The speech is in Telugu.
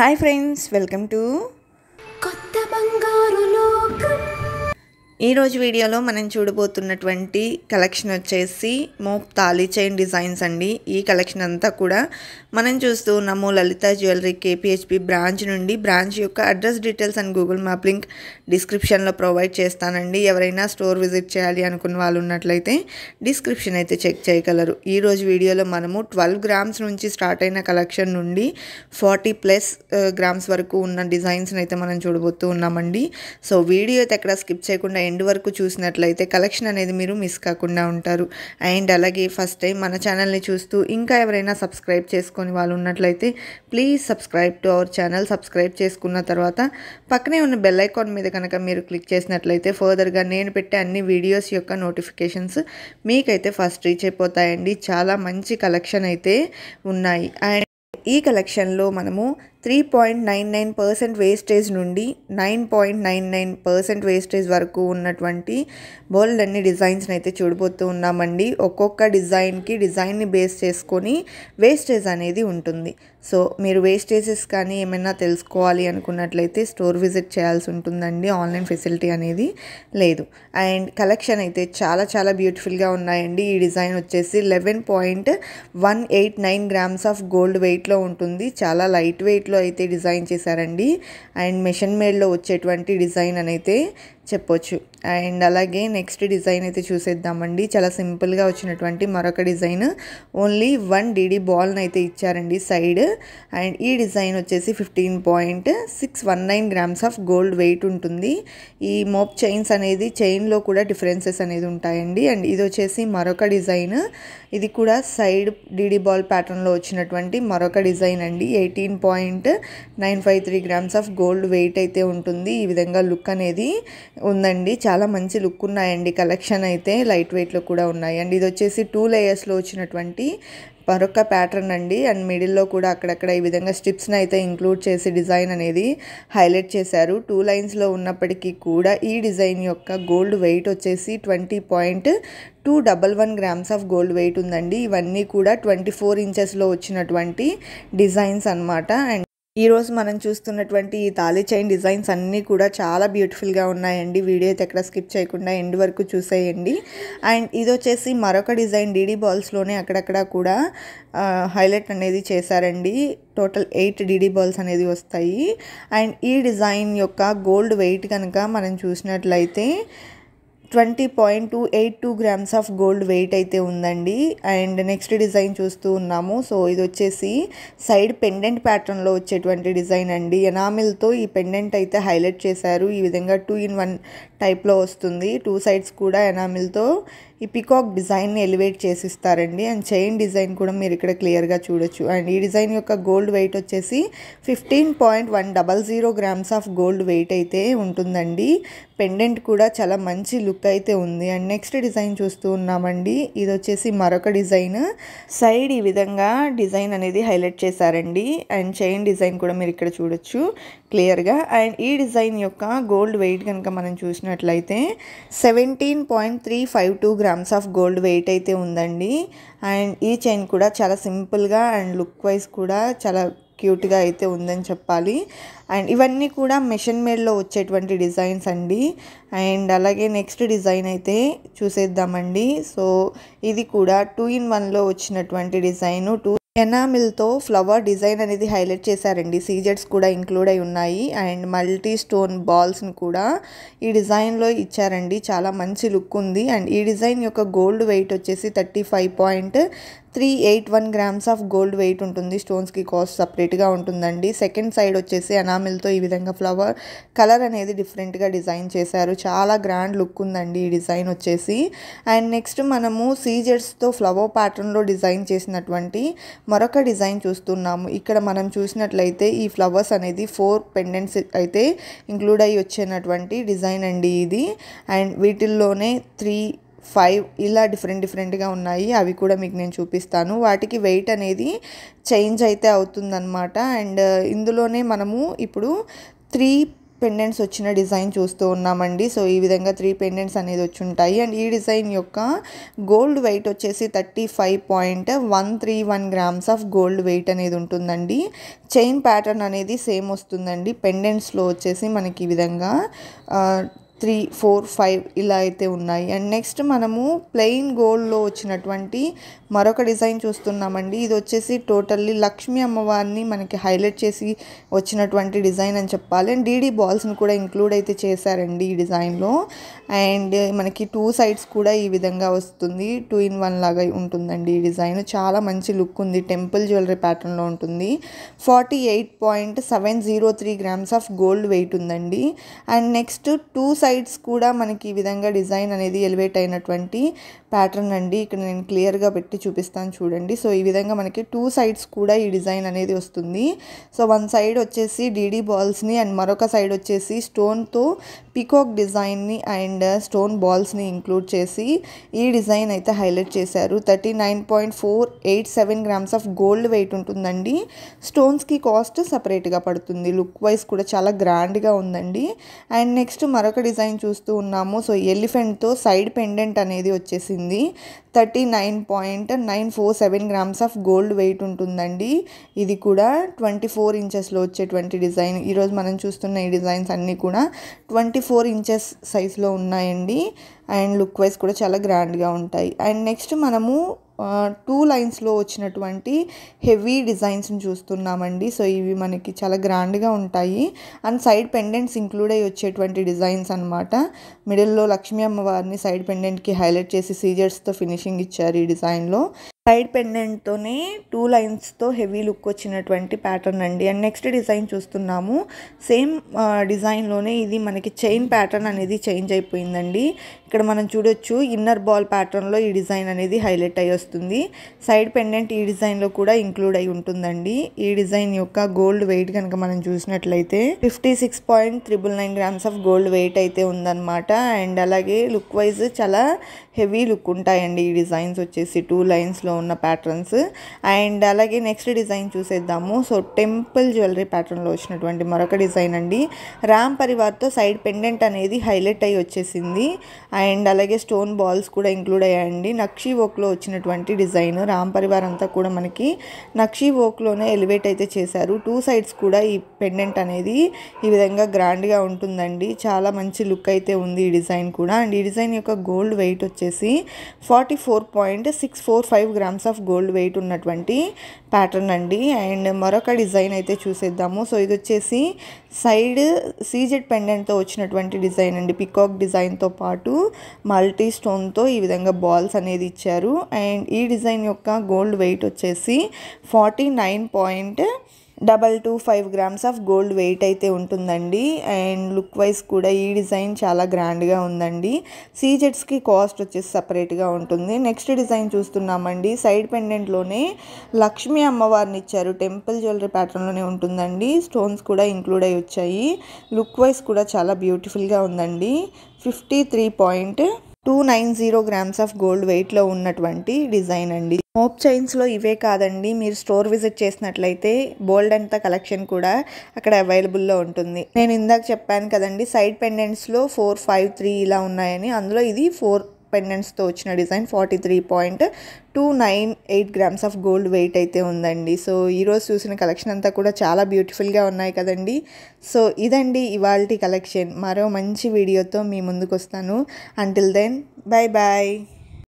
హాయ్ ఫ్రెండ్స్ వెల్కమ్ టు కొత్త బంగారు ఈరోజు వీడియోలో మనం చూడబోతున్నటువంటి కలెక్షన్ వచ్చేసి మోప్ తాళీ చైన్ డిజైన్స్ అండి ఈ కలెక్షన్ అంతా కూడా మనం చూస్తూ ఉన్నాము లలిత జ్యువెలరీ కేపిహెచ్పి బ్రాంచ్ నుండి బ్రాంచ్ యొక్క address details and Google map link డిస్క్రిప్షన్లో ప్రొవైడ్ చేస్తానండి ఎవరైనా స్టోర్ విజిట్ చేయాలి అనుకున్న వాళ్ళు ఉన్నట్లయితే డిస్క్రిప్షన్ అయితే చెక్ చేయగలరు ఈరోజు వీడియోలో మనము ట్వెల్వ్ గ్రామ్స్ నుంచి స్టార్ట్ అయిన కలెక్షన్ నుండి ఫార్టీ ప్లస్ గ్రామ్స్ వరకు ఉన్న డిజైన్స్ని అయితే మనం చూడబోతూ ఉన్నామండి సో వీడియో అయితే ఎక్కడ స్కిప్ చేయకుండా ఎండ్ వరకు చూసినట్లయితే కలెక్షన్ అనేది మీరు మిస్ కాకుండా ఉంటారు అండ్ అలాగే ఫస్ట్ టైం మన ఛానల్ని చూస్తూ ఇంకా ఎవరైనా సబ్స్క్రైబ్ చేసుకుని చేసుకొని వాళ్ళు ఉన్నట్లయితే please subscribe to our channel subscribe చేసుకున్న తర్వాత పక్కనే ఉన్న బెల్ ఐకాన్ మీద కనుక మీరు క్లిక్ చేసినట్లయితే ఫర్దర్గా నేను పెట్టే అన్ని వీడియోస్ యొక్క నోటిఫికేషన్స్ మీకైతే ఫస్ట్ రీచ్ అయిపోతాయండి చాలా మంచి కలెక్షన్ అయితే ఉన్నాయి అండ్ ఈ కలెక్షన్లో మనము three point nine nine percent wastage నుండి nine point nine nine percent wastage వరకు ఉన్నటువంటి బోల్డ్ అన్ని డిజైన్స్ని అయితే చూడబోతూ ఉన్నామండి ఒక్కొక్క డిజైన్కి డిజైన్ని బేస్ చేసుకొని వేస్టేజ్ అనేది ఉంటుంది సో మీరు వేస్టేజెస్ కానీ ఏమైనా తెలుసుకోవాలి అనుకున్నట్లయితే స్టోర్ విజిట్ చేయాల్సి ఉంటుందండి ఆన్లైన్ ఫెసిలిటీ అనేది లేదు అండ్ కలెక్షన్ అయితే చాలా చాలా బ్యూటిఫుల్గా ఉన్నాయండి ఈ డిజైన్ వచ్చేసి eleven point one eight nine grams of gold వెయిట్లో ఉంటుంది చాలా లైట్ వెయిట్ లో అయితే డిజైన్ చేశారండి అండ్ మేడ్ మేడ్లో వచ్చేటువంటి డిజైన్ అనైతే చెప్పొచ్చు అండ్ అలాగే నెక్స్ట్ డిజైన్ అయితే చూసేద్దామండి చాలా సింపుల్గా వచ్చినటువంటి మరొక డిజైన్ ఓన్లీ వన్ డీడీ బాల్ని అయితే ఇచ్చారండి సైడ్ అండ్ ఈ డిజైన్ వచ్చేసి fifteen point six one nine grams of gold weight ఉంటుంది ఈ మోప్ చైన్స్ అనేది చైన్లో కూడా డిఫరెన్సెస్ అనేది ఉంటాయండి అండ్ ఇది వచ్చేసి మరొక డిజైన్ ఇది కూడా సైడ్ డీడీ బాల్ ప్యాటర్న్లో వచ్చినటువంటి మరొక డిజైన్ అండి eighteen point nine five three grams of gold weight అయితే ఉంటుంది ఈ విధంగా లుక్ అనేది ఉందండి చాలా మంచి లుక్ ఉన్నాయండి కలెక్షన్ అయితే లైట్ వెయిట్లో కూడా ఉన్నాయి అండ్ ఇది వచ్చేసి టూ లేయర్స్లో వచ్చినటువంటి మరొక ప్యాటర్న్ అండి అండ్ మిడిల్లో కూడా అక్కడక్కడ ఈ విధంగా స్ట్రిప్స్ని అయితే ఇంక్లూడ్ చేసి డిజైన్ అనేది హైలైట్ చేశారు టూ లైన్స్లో ఉన్నప్పటికీ కూడా ఈ డిజైన్ యొక్క గోల్డ్ వెయిట్ వచ్చేసి twenty point two double one grams of gold weight ఉందండి ఇవన్నీ కూడా ట్వంటీ ఫోర్ ఇంచెస్లో వచ్చినటువంటి డిజైన్స్ అనమాట అండ్ ఈరోజు మనం చూస్తున్నటువంటి ఈ తాళీ చైన్ డిజైన్స్ అన్నీ కూడా చాలా బ్యూటిఫుల్గా ఉన్నాయండి వీడియో అయితే ఎక్కడ స్కిప్ చేయకుండా ఎండ్ వరకు చూసేయండి అండ్ ఇది వచ్చేసి మరొక డిజైన్ డీడీ బాల్స్లోనే అక్కడక్కడ కూడా హైలైట్ అనేది చేశారండి టోటల్ ఎయిట్ డీడీ బాల్స్ అనేది వస్తాయి అండ్ ఈ డిజైన్ యొక్క గోల్డ్ వెయిట్ కనుక మనం చూసినట్లయితే twenty point two eight two grams of gold weight అయితే ఉందండి అండ్ నెక్స్ట్ డిజైన్ చూస్తూ ఉన్నాము సో ఇది వచ్చేసి సైడ్ పెండెంట్ ప్యాటర్న్లో వచ్చేటువంటి డిజైన్ అండి ఎనామిల్తో ఈ పెండెంట్ అయితే హైలైట్ చేశారు ఈ విధంగా టూ ఇన్ వన్ టైప్లో వస్తుంది టూ సైడ్స్ కూడా ఎనామిల్తో ఈ పికాక్ డిజైన్ని ఎలివేట్ చేసి ఇస్తారండి అండ్ చైన్ డిజైన్ కూడా మీరు ఇక్కడ క్లియర్గా చూడొచ్చు అండ్ ఈ డిజైన్ యొక్క గోల్డ్ వెయిట్ వచ్చేసి fifteen point one double zero grams of gold weight అయితే ఉంటుందండి పెండెంట్ కూడా చాలా మంచి లుక్ అయితే ఉంది అండ్ నెక్స్ట్ డిజైన్ చూస్తూ ఉన్నామండి ఇది వచ్చేసి మరొక డిజైన్ సైడ్ ఈ విధంగా డిజైన్ అనేది హైలైట్ చేశారండి అండ్ చైన్ డిజైన్ కూడా మీరు ఇక్కడ చూడొచ్చు క్లియర్గా అండ్ ఈ డిజైన్ యొక్క గోల్డ్ వెయిట్ కనుక మనం చూసినట్లయితే seventeen point three five two gram grams of gold weight అయితే ఉందండి అండ్ ఈ చైన్ కూడా చాలా సింపుల్గా అండ్ లుక్ వైజ్ కూడా చాలా క్యూట్గా అయితే ఉందని చెప్పాలి అండ్ ఇవన్నీ కూడా మెషిన్ మేడ్లో వచ్చేటువంటి డిజైన్స్ అండి అండ్ అలాగే నెక్స్ట్ డిజైన్ అయితే చూసేద్దామండి సో ఇది కూడా టూ ఇన్ వన్లో వచ్చినటువంటి డిజైను టూ ఎనామిల్తో ఫ్లవర్ డిజైన్ అనేది హైలైట్ చేశారండి సీజెట్స్ కూడా ఇంక్లూడ్ అయి ఉన్నాయి అండ్ మల్టీ స్టోన్ బాల్స్ని కూడా ఈ డిజైన్లో ఇచ్చారండి చాలా మంచి లుక్ ఉంది అండ్ ఈ డిజైన్ యొక్క గోల్డ్ వెయిట్ వచ్చేసి thirty five point three eight one grams of gold weight ఉంటుంది స్టోన్స్కి కాస్ట్ సపరేట్గా ఉంటుందండి సెకండ్ సైడ్ వచ్చేసి అనామిల్తో ఈ విధంగా ఫ్లవర్ కలర్ అనేది డిఫరెంట్గా డిజైన్ చేశారు చాలా గ్రాండ్ లుక్ ఉందండి ఈ డిజైన్ వచ్చేసి అండ్ నెక్స్ట్ మనము సీజర్స్తో ఫ్లవర్ ప్యాటర్న్లో డిజైన్ చేసినటువంటి మరొక డిజైన్ చూస్తున్నాము ఇక్కడ మనం చూసినట్లయితే ఈ ఫ్లవర్స్ అనేది ఫోర్ పెండెంట్స్ అయితే ఇంక్లూడ్ అయ్యి వచ్చినటువంటి డిజైన్ అండి ఇది అండ్ వీటిల్లోనే త్రీ ఫైవ్ ఇలా డిఫరెంట్ డిఫరెంట్గా ఉన్నాయి అవి కూడా మీకు నేను చూపిస్తాను వాటికి వెయిట్ అనేది చేంజ్ అయితే అవుతుందన్నమాట అండ్ ఇందులోనే మనము ఇప్పుడు త్రీ పెండెంట్స్ వచ్చిన డిజైన్ చూస్తూ ఉన్నామండి సో ఈ విధంగా త్రీ పెండెంట్స్ అనేది వచ్చి ఉంటాయి అండ్ ఈ డిజైన్ యొక్క గోల్డ్ వెయిట్ వచ్చేసి thirty five point one three one grams of gold weight అనేది ఉంటుందండి చైన్ ప్యాటర్న్ అనేది సేమ్ వస్తుందండి పెండెంట్స్లో వచ్చేసి మనకి ఈ విధంగా త్రీ ఫోర్ ఫైవ్ ఇలా అయితే ఉన్నాయి అండ్ నెక్స్ట్ మనము ప్లెయిన్ గోల్డ్లో వచ్చినటువంటి మరొక డిజైన్ చూస్తున్నామండి ఇది వచ్చేసి టోటల్లీ లక్ష్మీ అమ్మవారిని మనకి హైలైట్ చేసి వచ్చినటువంటి డిజైన్ అని చెప్పాలి అండ్ డీడీ బాల్స్ని కూడా ఇంక్లూడ్ అయితే చేశారండి ఈ డిజైన్లో అండ్ మనకి టూ సైడ్స్ కూడా ఈ విధంగా వస్తుంది టూ ఇన్ వన్ లాగా ఉంటుందండి ఈ డిజైన్ చాలా మంచి లుక్ ఉంది టెంపుల్ జ్యువెలరీ ప్యాటర్న్లో ఉంటుంది forty eight point seven zero three grams of gold weight ఉందండి and next two side sides కూడా మనకి ఈ విధంగా డిజైన్ అనేది ఎలివేట్ అయినటువంటి ప్యాటర్న్ అండి ఇక్కడ నేను క్లియర్గా పెట్టి చూపిస్తాను చూడండి సో ఈ విధంగా మనకి టూ సైడ్స్ కూడా ఈ డిజైన్ అనేది వస్తుంది సో వన్ సైడ్ వచ్చేసి డీడీ బాల్స్ని అండ్ మరొక సైడ్ వచ్చేసి స్టోన్తో పికాక్ డిజైన్ని అండ్ స్టోన్ బాల్స్ని ఇంక్లూడ్ చేసి ఈ డిజైన్ అయితే హైలైట్ చేశారు thirty nine point four eight seven grams of gold weight ఉంటుందండి స్టోన్స్కి కాస్ట్ సపరేట్గా పడుతుంది లుక్ వైజ్ కూడా చాలా గ్రాండ్గా ఉందండి అండ్ నెక్స్ట్ మరొక డిజైన్ డిజైన్ చూస్తూ ఉన్నాము సో ఎలిఫెంట్తో సైడ్ పెండెంట్ అనేది వచ్చేసింది thirty nine point nine four seven grams of gold weight ఉంటుందండి ఇది కూడా ట్వంటీ ఫోర్ ఇంచెస్లో వచ్చేటువంటి డిజైన్ ఈరోజు మనం చూస్తున్న ఈ డిజైన్స్ అన్నీ కూడా ట్వంటీ ఫోర్ ఇంచెస్ సైజ్లో ఉన్నాయండి అండ్ లుక్ వైజ్ కూడా చాలా గ్రాండ్గా ఉంటాయి అండ్ నెక్స్ట్ మనము టూ లైన్స్లో వచ్చినటువంటి హెవీ డిజైన్స్ని చూస్తున్నామండి సో ఇవి మనకి చాలా గ్రాండ్గా ఉంటాయి అండ్ సైడ్ పెండెంట్స్ ఇంక్లూడ్ అయ్యి వచ్చేటువంటి డిజైన్స్ అనమాట మిడిల్లో లక్ష్మీ అమ్మవారిని సైడ్ పెండెంట్కి హైలైట్ చేసి సీజర్స్తో ఫినిషింగ్ ఇచ్చారు ఈ డిజైన్లో సైడ్ పెండెంట్తోనే టూ లైన్స్తో హెవీ లుక్ వచ్చినటువంటి ప్యాటర్న్ అండి అండ్ నెక్స్ట్ డిజైన్ చూస్తున్నాము సేమ్ డిజైన్లోనే ఇది మనకి చైన్ ప్యాటర్న్ అనేది చేంజ్ అయిపోయిందండి ఇక్కడ మనం చూడొచ్చు ఇన్నర్ బాల్ ప్యాటర్న్లో ఈ డిజైన్ అనేది హైలైట్ అయి వస్తుంది సైడ్ పెండెంట్ ఈ డిజైన్లో కూడా ఇంక్లూడ్ అయి ఉంటుందండి ఈ డిజైన్ యొక్క గోల్డ్ వెయిట్ కనుక మనం చూసినట్లయితే fifty six point triple nine grams of gold weight అయితే ఉందన్నమాట అండ్ అలాగే లుక్ వైజ్ చాలా హెవీ లుక్ ఉంటాయండి ఈ డిజైన్స్ వచ్చేసి టూ లైన్స్లో ఉన్న ప్యాటర్న్స్ అండ్ అలాగే నెక్స్ట్ డిజైన్ చూసేద్దాము సో టెంపుల్ జ్యువెలరీ ప్యాటర్న్లో వచ్చినటువంటి మరొక డిజైన్ అండి రామ్ పరివార్తో సైడ్ పెండెంట్ అనేది హైలైట్ అయ్యి వచ్చేసింది అండ్ అలాగే స్టోన్ బాల్స్ కూడా ఇంక్లూడ్ అయ్యాయండి నక్షీ ఓక్లో వచ్చినటువంటి డిజైన్ రామ్ పరివార్ అంతా కూడా మనకి నక్షీ ఓక్లోనే ఎలివేట్ అయితే చేశారు టూ సైడ్స్ కూడా ఈ పెండెంట్ అనేది ఈ విధంగా గ్రాండ్గా ఉంటుందండి చాలా మంచి లుక్ అయితే ఉంది ఈ డిజైన్ కూడా అండ్ ఈ డిజైన్ యొక్క గోల్డ్ వెయిట్ వచ్చేసి forty four point six four five gram grams of gold weight ఉన్నటువంటి ప్యాటర్న్ అండి అండ్ మరొక డిజైన్ అయితే చూసేద్దాము సో ఇది వచ్చేసి సైడ్ సీజెడ్ పెండెంట్తో వచ్చినటువంటి డిజైన్ అండి పికాక్ డిజైన్తో పాటు మల్టీ స్టోన్తో ఈ విధంగా బాల్స్ అనేది ఇచ్చారు అండ్ ఈ డిజైన్ యొక్క గోల్డ్ వెయిట్ వచ్చేసి forty nine point double two five grams of gold weight అయితే ఉంటుందండి అండ్ లుక్ వైజ్ కూడా ఈ డిజైన్ చాలా గ్రాండ్గా ఉందండి సీజెట్స్కి కాస్ట్ వచ్చేసి సపరేట్గా ఉంటుంది నెక్స్ట్ డిజైన్ చూస్తున్నామండి సైడ్ పెండెంట్లోనే లక్ష్మీ అమ్మవారిని ఇచ్చారు టెంపుల్ జ్యువెలరీ ప్యాటర్న్లోనే ఉంటుందండి స్టోన్స్ కూడా ఇంక్లూడ్ అయి వచ్చాయి లుక్ వైజ్ కూడా చాలా బ్యూటిఫుల్గా ఉందండి fifty three point two nine zero grams of gold వెయిట్లో ఉన్నటువంటి డిజైన్ అండి హోప్ చైన్స్లో ఇవే కాదండి మీరు స్టోర్ విజిట్ చేసినట్లయితే బోల్డ్ అంత కలెక్షన్ కూడా అక్కడ అవైలబుల్లో ఉంటుంది నేను ఇందాక చెప్పాను కదండి సైడ్ పెండెంట్స్లో ఫోర్ ఫైవ్ త్రీ ఇలా ఉన్నాయని అందులో ఇది ఫోర్ పెండెంట్స్తో వచ్చిన design forty three point two nine eight grams of gold weight అయితే ఉందండి సో ఈరోజు చూసిన కలెక్షన్ అంతా కూడా చాలా బ్యూటిఫుల్గా ఉన్నాయి కదండి సో ఇదండి ఇవాళ కలెక్షన్ మరో మంచి వీడియోతో మీ ముందుకు వస్తాను అంటిల్ దెన్ బాయ్ బాయ్